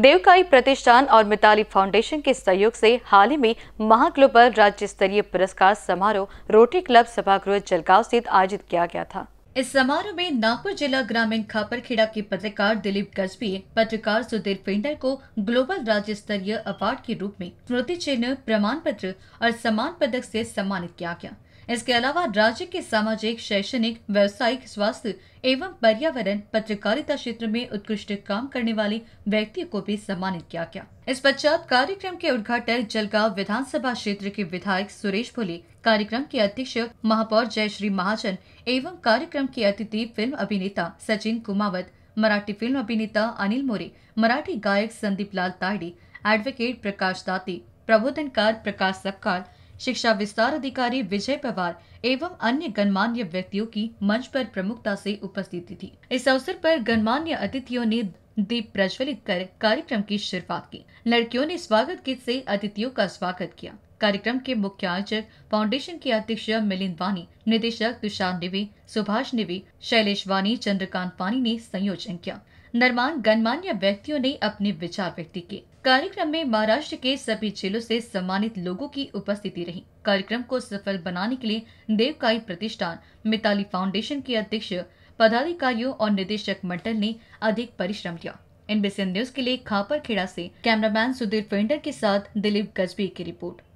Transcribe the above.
देवकाई प्रतिष्ठान और मिताली फाउंडेशन के सहयोग से हाल ही में महाग्लोबल राज्य स्तरीय पुरस्कार समारोह रोटरी क्लब सभागृह जलगांव स्थित आयोजित किया गया था इस समारोह में नागपुर जिला ग्रामीण खापरखेड़ा के पत्रकार दिलीप गजबी पत्रकार सुधीर पेंडर को ग्लोबल राज्य स्तरीय अवार्ड के रूप में स्मृति चिन्ह प्रमाण पत्र और सम्मान पदक से सम्मानित किया गया इसके अलावा राज्य के सामाजिक शैक्षणिक व्यवसायिक स्वास्थ्य एवं पर्यावरण पत्रकारिता क्षेत्र में उत्कृष्ट काम करने वाले व्यक्तियों को भी सम्मानित किया गया इस पश्चात कार्यक्रम के उद्घाटक जलगांव विधानसभा क्षेत्र के विधायक सुरेश भोले कार्यक्रम के अध्यक्ष महापौर जयश्री महाजन एवं कार्यक्रम के अतिथि फिल्म अभिनेता सचिन कुमावत मराठी फिल्म अभिनेता अनिल मोरे मराठी गायक संदीप लाल ताडी एडवोकेट प्रकाश दाते प्रबोधनकार प्रकाश सक्काल शिक्षा विस्तार अधिकारी विजय पवार एवं अन्य गणमान्य व्यक्तियों की मंच पर प्रमुखता से उपस्थिति थी इस अवसर पर गणमान्य अतिथियों ने दीप प्रज्वलित कर कार्यक्रम की शुरुआत की लड़कियों ने स्वागत गीत से अतिथियों का स्वागत किया कार्यक्रम के मुख्य आयोजक फाउंडेशन के अध्यक्ष मिलिंद वानी निदेशक तुषार निवे सुभाष निवे शैलेश वानी चंद्रकांत वानी ने संयोजन किया निर्माण गणमान्य व्यक्तियों ने अपने विचार व्यक्त किए कार्यक्रम में महाराष्ट्र के सभी जिलों से सम्मानित लोगों की उपस्थिति रही कार्यक्रम को सफल बनाने के लिए देवकाई प्रतिष्ठान मिताली फाउंडेशन के अध्यक्ष पदाधिकारियों और निदेशक मंडल ने अधिक परिश्रम किया एनबीसी न्यूज के लिए खापर खेड़ा से कैमरामैन सुधीर फेंडर के साथ दिलीप गजबी की रिपोर्ट